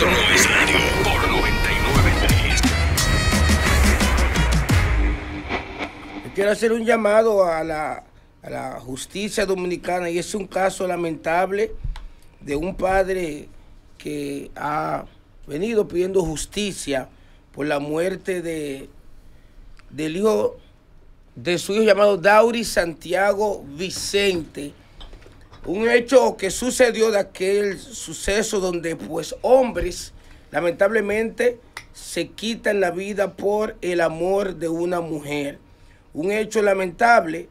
por Quiero hacer un llamado a la, justicia dominicana y es un caso lamentable de un padre que ha venido pidiendo justicia por la muerte de, del hijo de su hijo llamado Dauri Santiago Vicente un hecho que sucedió de aquel suceso donde pues hombres lamentablemente se quitan la vida por el amor de una mujer. Un hecho lamentable,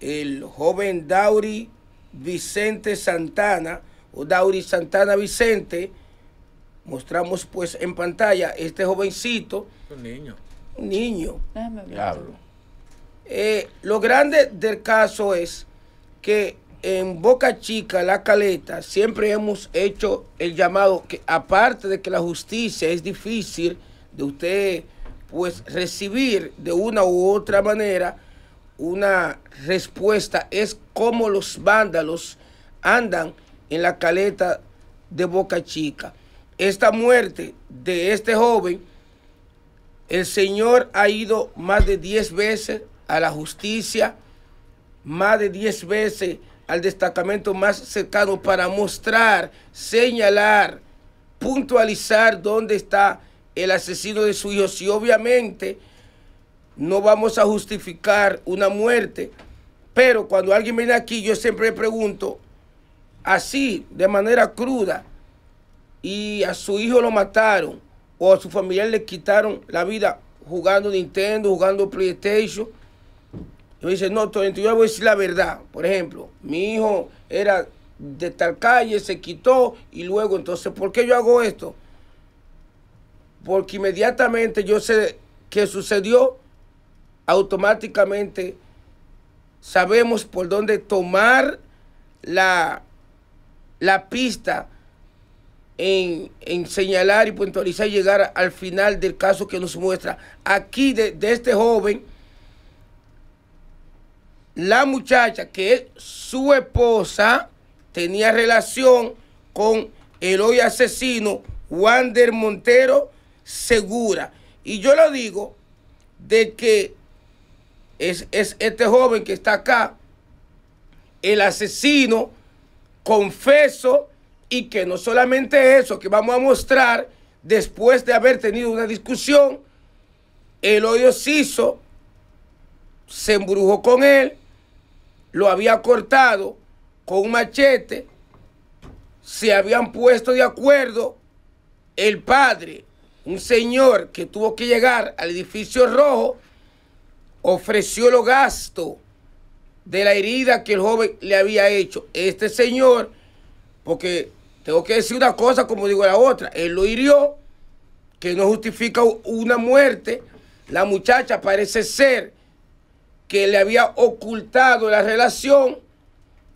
el joven Dauri Vicente Santana o Dauri Santana Vicente, mostramos pues en pantalla este jovencito. Un niño. Un niño. Diablo. Eh, lo grande del caso es que en Boca Chica, La Caleta, siempre hemos hecho el llamado que aparte de que la justicia es difícil de usted pues recibir de una u otra manera una respuesta es como los vándalos andan en la caleta de Boca Chica. Esta muerte de este joven, el señor ha ido más de 10 veces a la justicia, más de 10 veces al destacamento más cercano para mostrar, señalar, puntualizar dónde está el asesino de su hijo. Si obviamente no vamos a justificar una muerte, pero cuando alguien viene aquí yo siempre le pregunto, así, de manera cruda, y a su hijo lo mataron, o a su familiar le quitaron la vida jugando Nintendo, jugando PlayStation, yo dice, no, yo voy a decir la verdad. Por ejemplo, mi hijo era de tal calle, se quitó y luego, entonces, ¿por qué yo hago esto? Porque inmediatamente yo sé qué sucedió, automáticamente sabemos por dónde tomar la, la pista en, señalar y puntualizar y llegar al final del caso que nos muestra. Aquí de, de este joven la muchacha que es su esposa tenía relación con el hoy asesino Wander Montero Segura. Y yo lo digo de que es, este joven que está acá, el asesino, confeso, y que no solamente eso, que vamos a mostrar después de haber tenido una discusión, el hoyo se hizo, se embrujó con él, lo había cortado con un machete, se habían puesto de acuerdo el padre, un señor que tuvo que llegar al edificio rojo, ofreció los gastos de la herida que el joven le había hecho. Este señor, porque tengo que decir una cosa como digo la otra, él lo hirió, que no justifica una muerte, la muchacha parece ser que le había ocultado la relación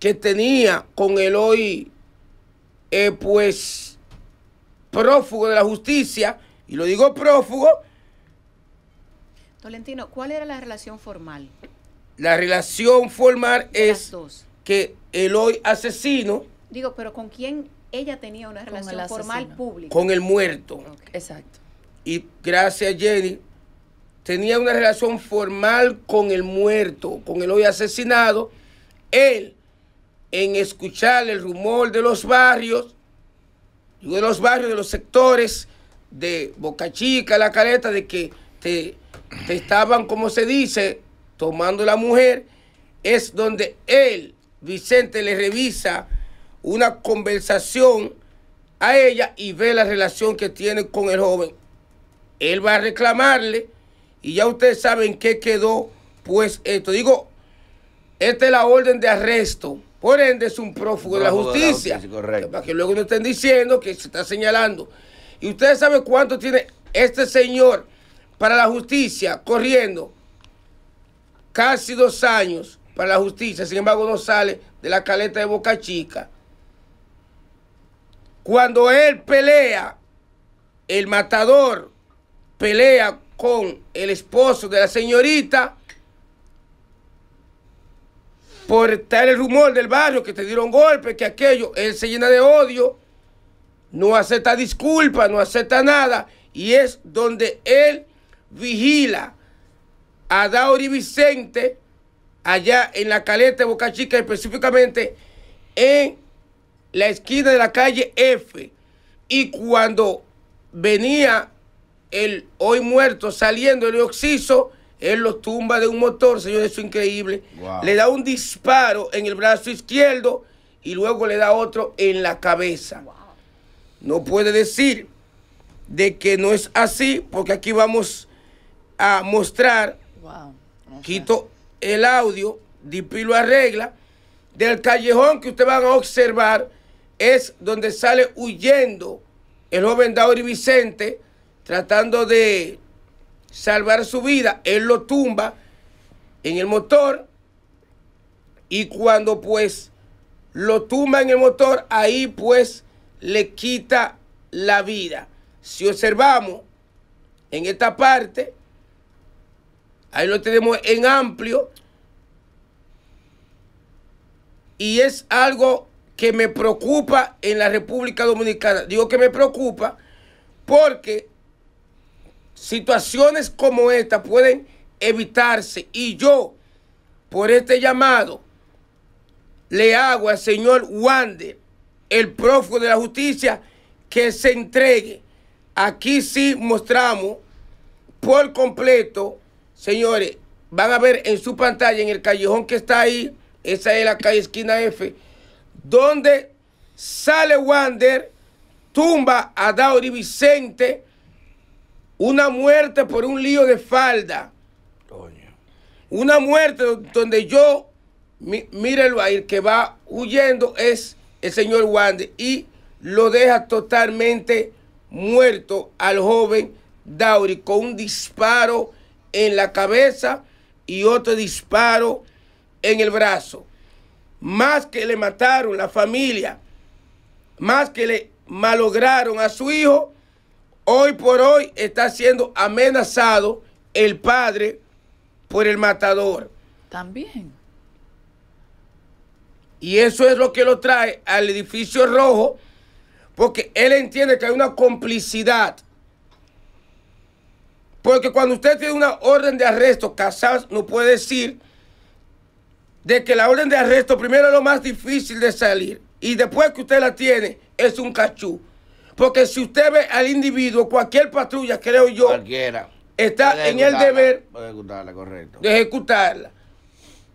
que tenía con el eh, pues, prófugo de la justicia, y lo digo prófugo. Tolentino, ¿cuál era la relación formal? La relación formal es que el hoy asesino. Digo, pero ¿con quién ella tenía una relación formal pública? Con el muerto. Exacto. Y gracias, Jenny, tenía una relación formal con el muerto, con el hoy asesinado, él, en escuchar el rumor de los barrios, de los barrios, de los sectores de Boca Chica, La Caleta, de que te, te estaban, como se dice, tomando la mujer, es donde él, Vicente, le revisa una conversación a ella y ve la relación que tiene con el joven. Él va a reclamarle y ya ustedes saben qué quedó, pues esto. Digo, esta es la orden de arresto. Por ende, es un prófugo, de la justicia. De para que luego no estén diciendo que se está señalando. Y ustedes saben cuánto tiene este señor para la justicia corriendo. Casi dos años para la justicia. Sin embargo, no sale de la caleta de Boca Chica. Cuando él pelea, el matador pelea con el esposo de la señorita por estar el rumor del barrio que te dieron golpe, que aquello, él se llena de odio, no acepta disculpas, no acepta nada, y es donde él vigila a Dauri Vicente, allá en la caleta de Boca Chica, específicamente en la esquina de la calle F. Y cuando venía el hoy muerto saliendo del oxiso, él lo tumba de un motor, señor, eso es increíble. Le da un disparo en el brazo izquierdo y luego le da otro en la cabeza. No puede decir de que no es así, porque aquí vamos a mostrar. Quito el audio, dispilo a arregla. Del callejón que ustedes van a observar es donde sale huyendo el joven Dauri Vicente tratando de salvar su vida, él lo tumba en el motor y cuando pues lo tumba en el motor, ahí pues le quita la vida. Si observamos en esta parte, ahí lo tenemos en amplio y es algo que me preocupa en la República Dominicana. Digo que me preocupa porque Situaciones como esta pueden evitarse y yo, por este llamado, le hago al señor Wander, el prófugo de la justicia, que se entregue. Aquí sí mostramos por completo, señores, van a ver en su pantalla, en el callejón que está ahí, esa es la calle esquina F, donde sale Wander, tumba a Dauri Vicente, una muerte por un lío de falda. Una muerte donde yo, mire, ahí, que va huyendo es el señor Wande y lo deja totalmente muerto al joven Dauri con un disparo en la cabeza y otro disparo en el brazo. Más que le mataron la familia, más que le malograron a su hijo, Hoy por hoy está siendo amenazado el padre por el matador. También. Y eso es lo que lo trae al edificio rojo, porque él entiende que hay una complicidad. Porque cuando usted tiene una orden de arresto, Casas no puede decir de que la orden de arresto primero es lo más difícil de salir y después que usted la tiene es un cachú. Porque si usted ve al individuo, cualquier patrulla, creo yo, está en el deber de ejecutarla, de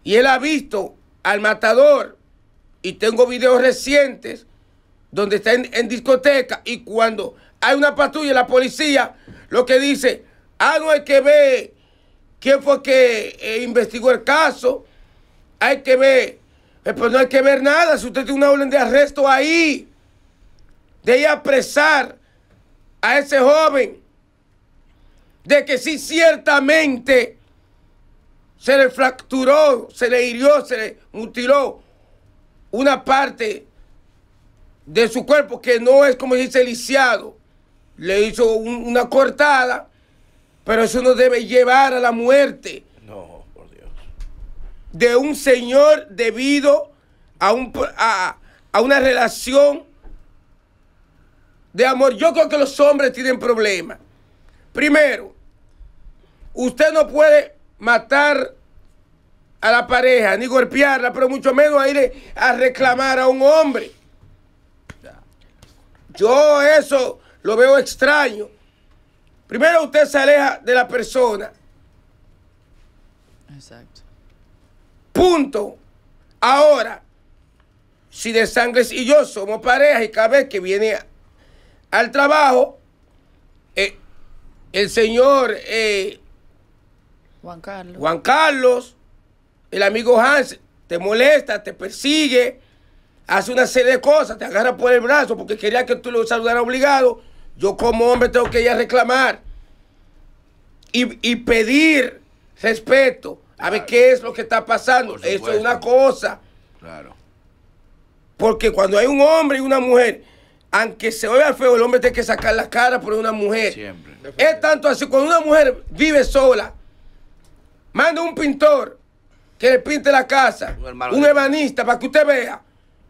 Y él ha visto al matador, y tengo videos recientes, donde está en, discoteca, y cuando hay una patrulla, la policía, lo que dice, ah, no hay que ver quién fue que eh, investigó el caso, hay que ver, pero eh, pues no hay que ver nada, si usted tiene una orden de arresto ahí, de ir apresar a ese joven de que sí ciertamente se le fracturó, se le hirió, se le mutiló una parte de su cuerpo que no es como dice lisiado. Le hizo una cortada, pero eso no debe llevar a la muerte. No, por Dios. De un señor debido a, a una relación de amor, yo creo que los hombres tienen problemas. Primero, usted no puede matar a la pareja, ni golpearla, pero mucho menos ir a reclamar a un hombre. Yo eso lo veo extraño. Primero usted se aleja de la persona. Exacto. Punto. Ahora, si de sangre y yo somos pareja y cada vez que viene al trabajo, eh, el señor eh, Juan Carlos. el amigo Hans, te molesta, te persigue, hace una serie de cosas, te agarra por el brazo porque quería que tú lo saludaras obligado. Yo como hombre tengo que ir a reclamar y, pedir respeto a ver qué es lo que está pasando. Eso es una cosa. Claro. Porque cuando hay un hombre y una mujer aunque se oiga feo, el hombre tiene que sacar la cara por una mujer. Siempre. Es tanto así, cuando una mujer vive sola, manda un pintor que le pinte la casa, un, un para que usted vea,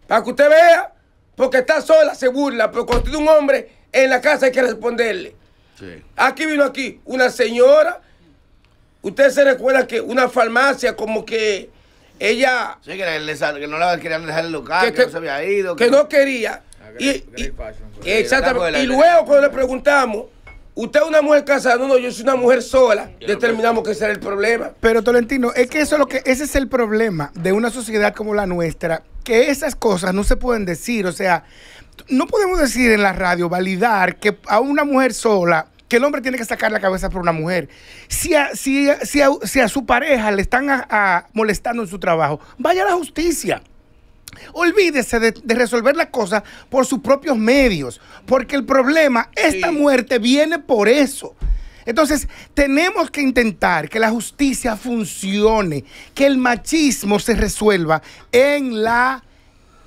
para que usted vea, porque está sola, se burla, pero cuando tiene un hombre en la casa hay que responderle. Sí. Aquí vino aquí una señora, usted se recuerda que una farmacia como que ella... Sí, que, no la querían dejar el local, que no se había ido. que no quería y, y, pues. eh, luego cuando le preguntamos, usted es una mujer casada, no, yo soy una mujer sola, determinamos que ese era el problema. Pero Tolentino, es que eso es lo que, ese es el problema de una sociedad como la nuestra, que esas cosas no se pueden decir. O sea, no podemos decir en la radio, validar que a una mujer sola que el hombre tiene que sacar la cabeza por una mujer. Si a, si su pareja le están molestando en su trabajo, vaya a la justicia. Olvídese de, resolver la cosa por sus propios medios, porque el problema, esta muerte viene por eso. Entonces, tenemos que intentar que la justicia funcione, que el machismo se resuelva en la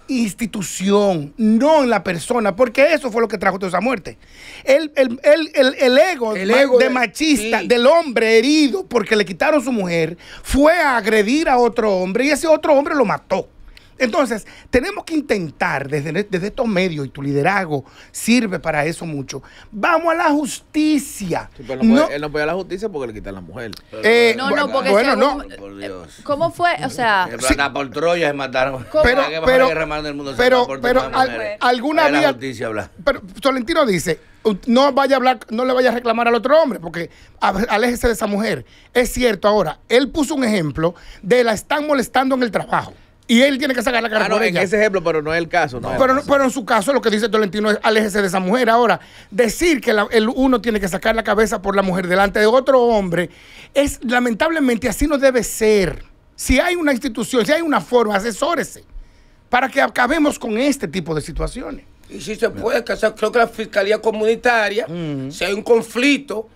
institución, no en la persona, porque eso fue lo que trajo toda esa muerte. El, el, ego, de, machista del hombre herido porque le quitaron su mujer fue a agredir a otro hombre y ese otro hombre lo mató. Entonces, tenemos que intentar desde, desde estos medios y tu liderazgo sirve para eso mucho. Vamos a la justicia. no, puede, él a la justicia porque le quitan a la mujer. Eh, eh, no, no, porque bueno, no. ¿Cómo fue? O sea, sí. por Troya se mataron. Pero, pero, pero, pero, alguna vez... Justicia, pero Tolentino dice, no vaya a hablar, no le vaya a reclamar al otro hombre, porque aléjese de esa mujer. Es cierto ahora, él puso un ejemplo de la están molestando en el trabajo y él tiene que sacar la cara ah, por no, En ese ejemplo, pero no es el caso. pero, pero en su caso, lo que dice Tolentino es aléjese de esa mujer. Ahora, decir que el uno tiene que sacar la cabeza por la mujer delante de otro hombre es lamentablemente así no debe ser. Si hay una institución, si hay una forma, asesórese para que acabemos con este tipo de situaciones. Y si se puede, casar, creo que la Fiscalía Comunitaria, mm. si hay un conflicto,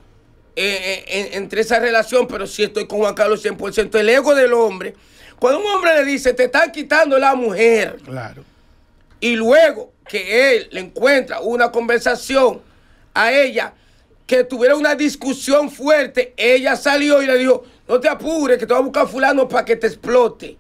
eh, eh, entre esa relación, pero si estoy con Juan Carlos 100%, el ego del hombre cuando un hombre le dice, te están quitando la mujer. Claro. Y luego que él le encuentra una conversación a ella, que tuviera una discusión fuerte, ella salió y le dijo, no te apures, que te voy a buscar fulano para que te explote.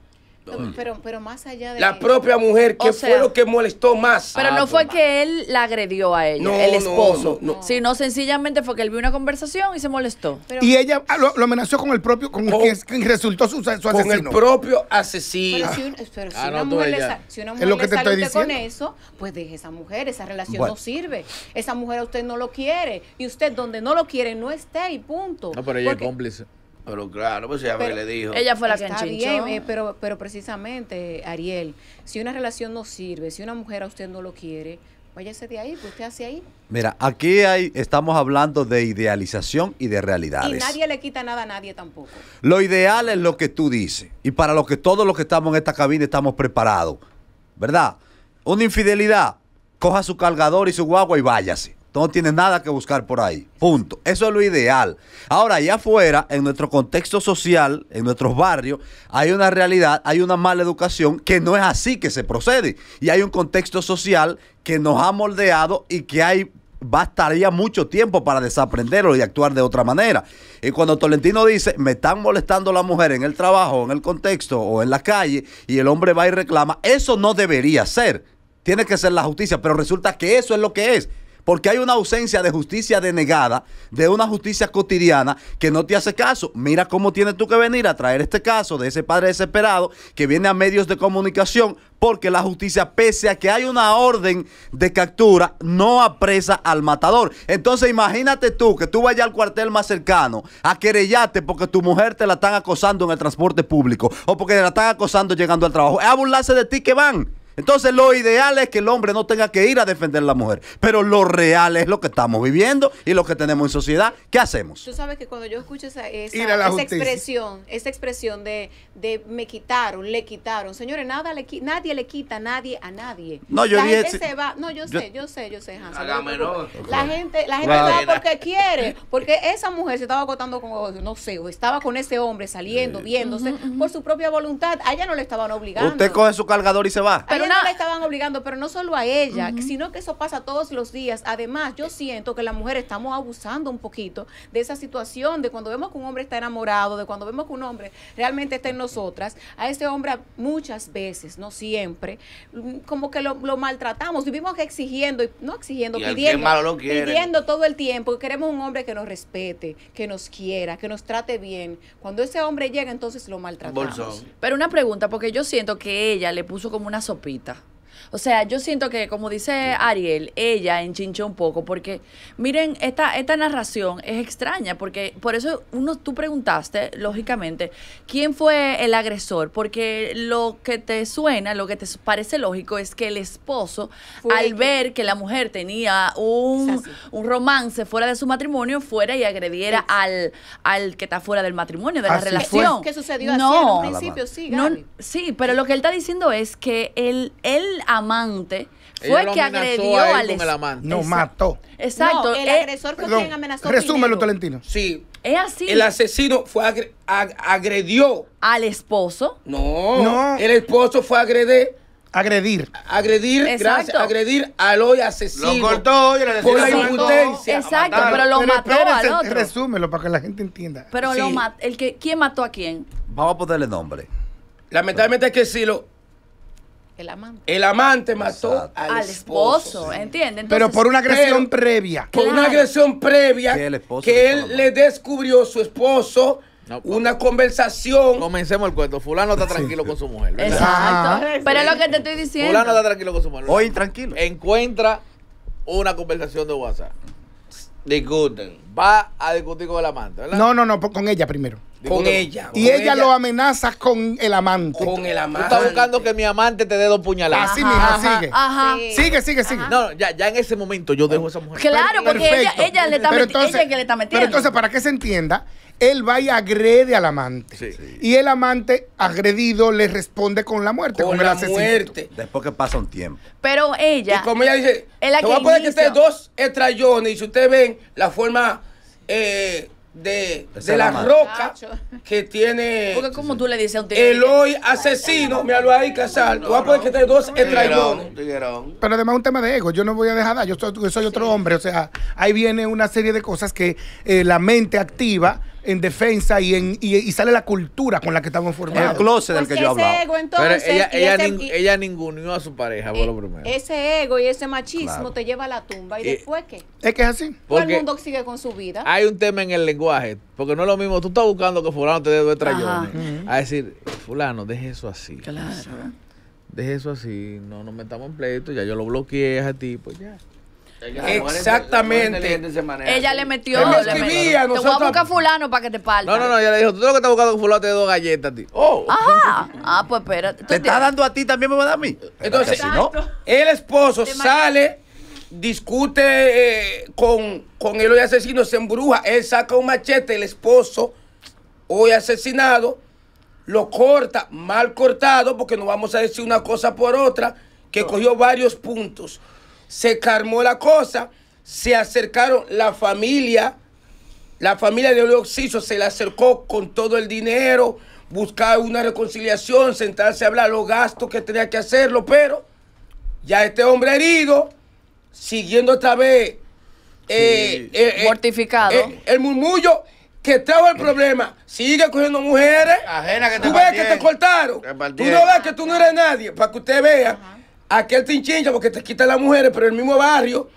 Mm. Pero, más allá de. La propia mujer, que fue lo que molestó más? Pero no ah, fue pues, que él la agredió a ella, el esposo. sino sencillamente fue que él vio una conversación y se molestó. y ella ah, lo, amenazó con el propio, con, el que resultó su, asesino. Con el propio asesino. Pero si, ah, una, mujer si es lo que te estoy diciendo. con eso, pues deje esa mujer, esa relación no sirve. Esa mujer a usted no lo quiere. Y usted donde no lo quiere no esté y punto. No, pero ella es cómplice. Pero claro, pues ella pero le dijo. Ella fue la que eh, pero, pero precisamente, Ariel, si una relación no sirve, si una mujer a usted no lo quiere, váyase de ahí, pues usted hace ahí. Mira, aquí hay, estamos hablando de idealización y de realidades. Y nadie le quita nada a nadie tampoco. Lo ideal es lo que tú dices. Y para lo que todos los que estamos en esta cabina estamos preparados. ¿Verdad? Una infidelidad, coja su cargador y su guagua y váyase no tiene nada que buscar por ahí. Punto. Eso es lo ideal. Ahora, allá afuera, en nuestro contexto social, en nuestros barrios, hay una realidad, hay una mala educación que no es así que se procede. Y hay un contexto social que nos ha moldeado y que hay bastaría mucho tiempo para desaprenderlo y actuar de otra manera. Y cuando Tolentino dice, me están molestando la mujer en el trabajo, en el contexto o en la calle, y el hombre va y reclama, eso no debería ser. Tiene que ser la justicia, pero resulta que eso es lo que es porque hay una ausencia de justicia denegada, de una justicia cotidiana que no te hace caso. Mira cómo tienes tú que venir a traer este caso de ese padre desesperado que viene a medios de comunicación porque la justicia, pese a que hay una orden de captura, no apresa al matador. Entonces imagínate tú que tú vayas al cuartel más cercano a querellarte porque tu mujer te la están acosando en el transporte público o porque te la están acosando llegando al trabajo. Es a de ti que van. Entonces lo ideal es que el hombre no tenga que ir a defender a la mujer. Pero lo real es lo que estamos viviendo y lo que tenemos en sociedad. ¿Qué hacemos? Tú sabes que cuando yo escucho esa, esa, expresión, esa expresión de, me quitaron, le quitaron. Señores, nada le, nadie le quita nadie a nadie. No, yo la gente se va. No, yo, sé, yo sé, yo sé, Hans. La gente, la gente va porque quiere. Porque esa mujer se estaba acotando con, oh, no sé, estaba con ese hombre saliendo, viéndose, por su propia voluntad. A ella no le estaban obligando. Usted coge su cargador y se va. Pero no estaban obligando, pero no solo a ella, sino que eso pasa todos los días. Además, yo siento que las mujeres estamos abusando un poquito de esa situación, de cuando vemos que un hombre está enamorado, de cuando vemos que un hombre realmente está en nosotras, a ese hombre muchas veces, no siempre, como que lo, maltratamos, vivimos exigiendo, no exigiendo, pidiendo, pidiendo todo el tiempo, queremos un hombre que nos respete, que nos quiera, que nos trate bien. Cuando ese hombre llega, entonces lo maltratamos. Pero una pregunta, porque yo siento que ella le puso como una sopita 있다. O sea, yo siento que, como dice Ariel, ella enchinchó un poco, porque miren, esta, esta narración es extraña, porque por eso uno, tú preguntaste, lógicamente, ¿quién fue el agresor? Porque lo que te suena, lo que te parece lógico es que el esposo, al ver que la mujer tenía un, un, romance fuera de su matrimonio, fuera y agrediera al, al que está fuera del matrimonio, de la relación. ¿Qué sucedió principio? Sí, sí, pero lo que él está diciendo es que él, él amante fue el que agredió al con amante. No, mató. Exacto. el eh, agresor fue quien amenazó. Resúmelo, talentino. Sí. Es así. El asesino fue agredió al esposo. No, no. El esposo fue agredir. Agredir. Agredir, Exacto. gracias. Agredir al hoy asesino. Lo cortó hoy Por la impotencia. Exacto, pero lo mató al otro. Resúmelo para que la gente entienda. Pero lo mató. El que, ¿Quién mató a quién? Vamos a ponerle nombre. Lamentablemente es que si lo el amante. El amante mató al, esposo. Sí. ¿Entiendes? pero por una agresión previa. Por una agresión previa que, él le descubrió a su esposo. una conversación. Comencemos el cuento. Fulano está tranquilo con su mujer. Exacto. Ah, pero es lo que te estoy diciendo. Fulano está tranquilo con su mujer. Hoy tranquilo. Encuentra una conversación de WhatsApp. Discuten. Va a discutir con el amante, ¿verdad? No, no, no, con ella primero. Con ella. Y ella, lo amenaza con el amante. Con el amante. Tú estás buscando que mi amante te dé dos puñaladas. Así, mija, sigue. Ajá. Sigue, sigue, sigue. No, ya, ya en ese momento yo dejo a esa mujer. Claro, porque ella, ella, le está que le está metiendo. Pero entonces, para que se entienda, él va y agrede al amante. Sí, Y el amante agredido le responde con la muerte, con, la el muerte. Después que pasa un tiempo. Pero ella. Y como ella dice, te voy a que ustedes dos estrayones y si ustedes ven la forma. Eh, de, la, roca que tiene Porque como tú le dices a un el hoy asesino, lo ahí, Casal. Tú vas a poder que te dos Pero además un tema de ego, yo no voy a dejar nada, yo soy, otro hombre, o sea, ahí viene una serie de cosas que eh, la mente activa en defensa y, en, y, sale la cultura con la que estamos formados. El closet del que yo hablaba. ella, ella, a su pareja, por lo eh, primero. Ese ego y ese machismo te lleva a la tumba. ¿Y eh, después qué? Es que es así. Todo el mundo sigue con su vida. Hay un tema en el lenguaje, porque no es lo mismo. Tú estás buscando que fulano te dé dos trayones. A decir, fulano, deje eso así. Claro. Deje eso así, no nos metamos en pleito, ya yo lo bloqueé a ti, pues ya. Exactamente. Ella le metió. Le escribía, Te voy a buscar fulano para que te parte. No, no, no. Ella le dijo, tú lo que estás buscando con fulano te doy dos galletas a ti. Oh. Ajá. Ah, pues espérate. Te está dando a ti, también me va a dar a mí. Entonces, no, el esposo sale, discute eh, con, con el hoy asesino, se embruja. Él saca un machete, el esposo hoy asesinado, lo corta, mal cortado, porque no vamos a decir una cosa por otra, que cogió varios puntos se calmó la cosa, se acercaron la familia, la familia de Oxiso se le acercó con todo el dinero, buscar una reconciliación, sentarse a hablar los gastos que tenía que hacerlo, pero ya este hombre herido, siguiendo otra vez eh, eh, eh, mortificado, el murmullo que trajo el problema, sigue cogiendo mujeres, Ajena que tú ves que te cortaron, tú no ves que tú no eres nadie, para que usted vea. Aquel te hinchincha porque te quita las mujeres, pero el mismo barrio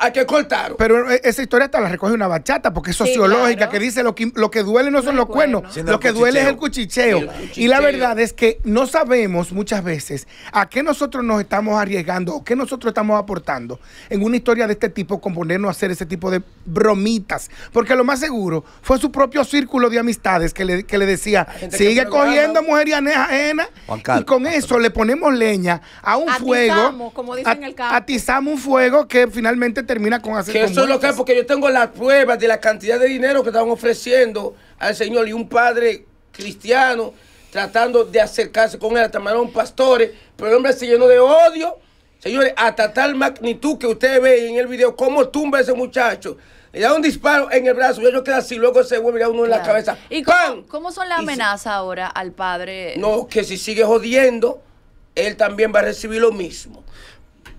hay que cortar. Pero eh, esa historia hasta la recoge una bachata, porque es sociológica, que dice lo que, duele no son los cuernos, lo que duele es el cuchicheo. Y la verdad es que no sabemos muchas veces a qué nosotros nos estamos arriesgando o qué nosotros estamos aportando en una historia de este tipo con ponernos a hacer ese tipo de bromitas. Porque lo más seguro fue su propio círculo de amistades que le, decía, sigue cogiendo mujer y ajena y con eso le ponemos leña a un fuego. atizamos un fuego que finalmente finalmente termina con hacer... Que eso es lo que es, porque yo tengo las pruebas de la cantidad de dinero que estaban ofreciendo al Señor y un padre cristiano tratando de acercarse con él, hasta un pastores, pero el hombre se llenó de odio. Señores, hasta tal magnitud que ustedes ven en el video, cómo tumba ese muchacho. Le da un disparo en el brazo, y yo queda así, luego se vuelve a uno en la cabeza. ¿Y cómo, cómo son las amenazas ahora al padre? No, que si sigue jodiendo, él también va a recibir lo mismo.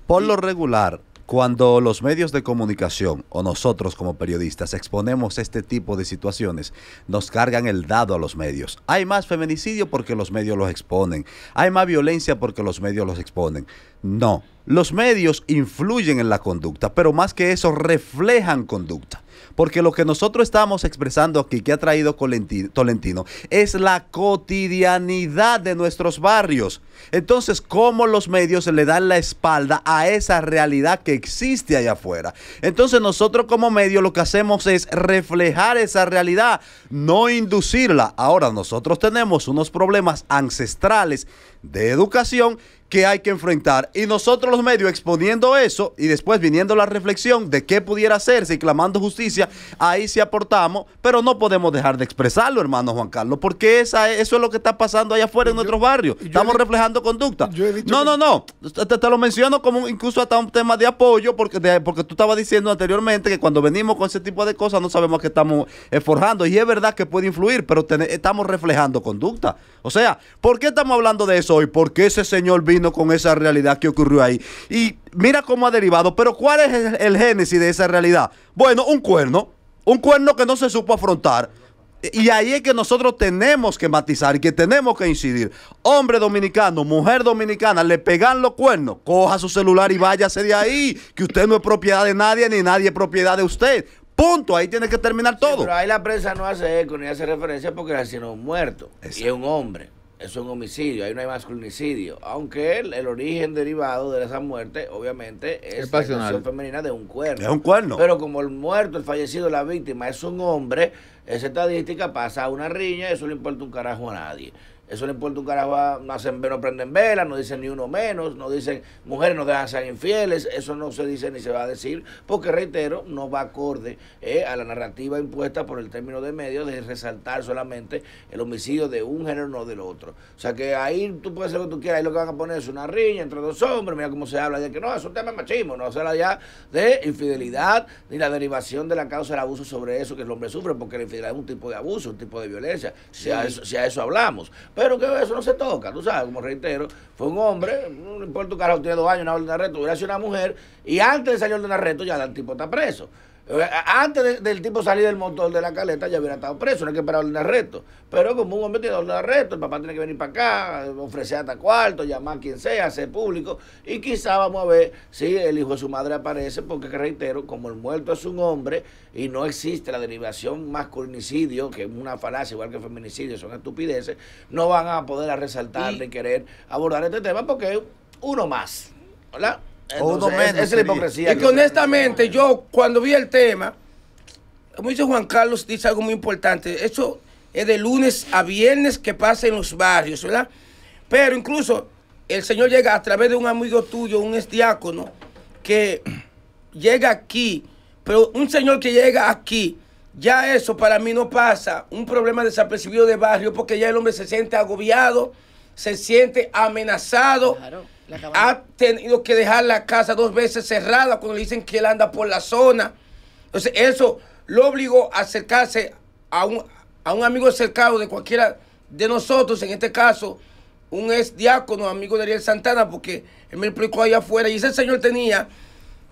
Por lo regular, cuando los medios de comunicación o nosotros como periodistas exponemos este tipo de situaciones, nos cargan el dado a los medios. Hay más feminicidio porque los medios los exponen. Hay más violencia porque los medios los exponen. No, los medios influyen en la conducta, pero más que eso reflejan conducta. Porque lo que nosotros estamos expresando aquí, que ha traído Tolentino, es la cotidianidad de nuestros barrios. Entonces, ¿cómo los medios le dan la espalda a esa realidad que existe allá afuera? Entonces, nosotros como medio lo que hacemos es reflejar esa realidad, no inducirla. Ahora, nosotros tenemos unos problemas ancestrales de educación que hay que enfrentar. Y nosotros los medios exponiendo eso y después viniendo la reflexión de qué pudiera hacerse y clamando justicia, ahí sí aportamos, pero no podemos dejar de expresarlo, hermano Juan Carlos, porque esa, eso es lo que está pasando allá afuera en nuestro nuestros barrios. Estamos reflejando conducta. no, no, no, te, lo menciono como incluso hasta un tema de apoyo, porque, porque tú estabas diciendo anteriormente que cuando venimos con ese tipo de cosas no sabemos que estamos eh, forjando. Y es verdad que puede influir, pero estamos reflejando conducta. O sea, ¿por qué estamos hablando de eso hoy? ¿Por qué ese señor vino con esa realidad que ocurrió ahí. Y mira cómo ha derivado. Pero ¿cuál es el génesis de esa realidad? Bueno, un cuerno. Un cuerno que no se supo afrontar y ahí es que nosotros tenemos que matizar y que tenemos que incidir. Hombre dominicano, mujer dominicana, le pegan los cuernos, coja su celular y váyase de ahí, que usted no es propiedad de nadie ni nadie es propiedad de usted. Punto, ahí tiene que terminar todo. pero ahí la prensa no hace eco ni hace referencia porque era un muerto. Y es un hombre, es un homicidio, ahí no hay masculinicidio. Aunque el, origen derivado de esa muerte, obviamente, es, la acción femenina de un cuerno. Es un cuerno. Pero como el muerto, el fallecido, la víctima es un hombre esa estadística pasa a una riña, eso le importa un carajo a nadie. Eso le importa un carajo, ah, no, hacen, no prenden velas, no dicen ni uno menos, no dicen mujeres no dejan ser infieles, eso no se dice ni se va a decir, porque reitero, no va acorde eh, a la narrativa impuesta por el término de medio de resaltar solamente el homicidio de un género no del otro. O sea que ahí tú puedes hacer lo que tú quieras, ahí lo que van a poner es una riña entre dos hombres, mira cómo se habla de que no, es un tema machismo, no se habla ya de infidelidad ni la derivación de la causa del abuso sobre eso que el hombre sufre, porque la infidelidad es un tipo de abuso, un tipo de violencia, si, eso, si a eso hablamos. Pero que eso no se toca, tú sabes, como reitero, fue un hombre, no importa tu carajo, tiene dos años, una orden de arresto, hubiera sido una mujer, y antes de salir de un arresto ya el tipo está preso. Eh, antes del tipo salir del motor de la caleta ya hubiera estado preso, no hay que esperar orden de arresto. Pero como un hombre tiene orden de arresto, el papá tiene que venir para acá, ofrecer hasta cuarto, llamar a quien sea, hacer público. Y quizá vamos a ver si el hijo de su madre aparece, porque reitero, como el muerto es un hombre y no existe la derivación masculinicidio, que es una falacia igual que feminicidio, son estupideces, no van a poder resaltar ni querer abordar este tema porque uno más. ¿Verdad? Esa es, la hipocresía. Y que honestamente, yo cuando vi el tema, como dice Juan Carlos, dice algo muy importante. Eso es de lunes a viernes que pasa en los barrios, ¿verdad? Pero incluso el Señor llega a través de un amigo tuyo, un estiácono, que llega aquí, pero un señor que llega aquí, ya eso para mí no pasa, un problema desapercibido de barrio, porque ya el hombre se siente agobiado, se siente amenazado. Claro ha tenido que dejar la casa dos veces cerrada cuando le dicen que él anda por la zona. Entonces, eso lo obligó a acercarse a un, a un amigo cercano de cualquiera de nosotros, en este caso, un ex diácono, amigo de Ariel Santana, porque él me explicó ahí afuera. Y ese señor tenía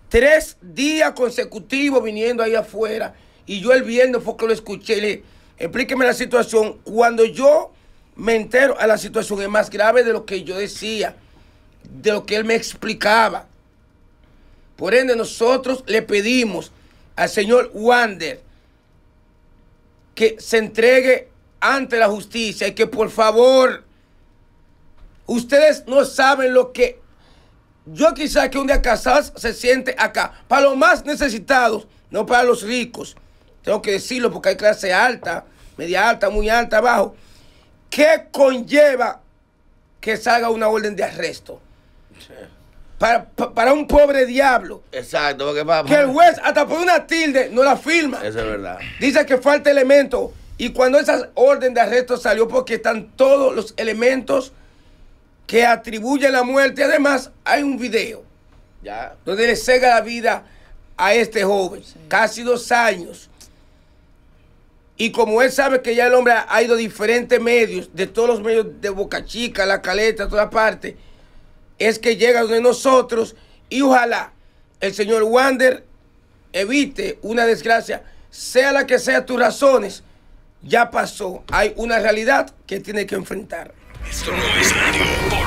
tres días consecutivos viniendo ahí afuera. Y yo el viernes fue que lo escuché. Le, explíqueme la situación. Cuando yo me entero a ah, la situación, es más grave de lo que yo decía de lo que él me explicaba. Por ende, nosotros le pedimos al señor Wander que se entregue ante la justicia y que por favor, ustedes no saben lo que yo quizá que un día Casas se siente acá, para los más necesitados, no para los ricos. Tengo que decirlo porque hay clase alta, media alta, muy alta, abajo. ¿Qué conlleva que salga una orden de arresto? Para, un pobre diablo. Exacto, porque Que el juez, hasta por una tilde, no la firma. Eso es verdad. Dice que falta elemento. Y cuando esa orden de arresto salió, porque están todos los elementos que atribuyen la muerte. Además, hay un video ya. donde le cega la vida a este joven, casi dos años. Y como él sabe que ya el hombre ha ido a diferentes medios, de todos los medios de Boca Chica, La Caleta, toda parte es que llega donde nosotros y ojalá el señor Wander evite una desgracia, sea la que sea tus razones, ya pasó. Hay una realidad que tiene que enfrentar. Esto no es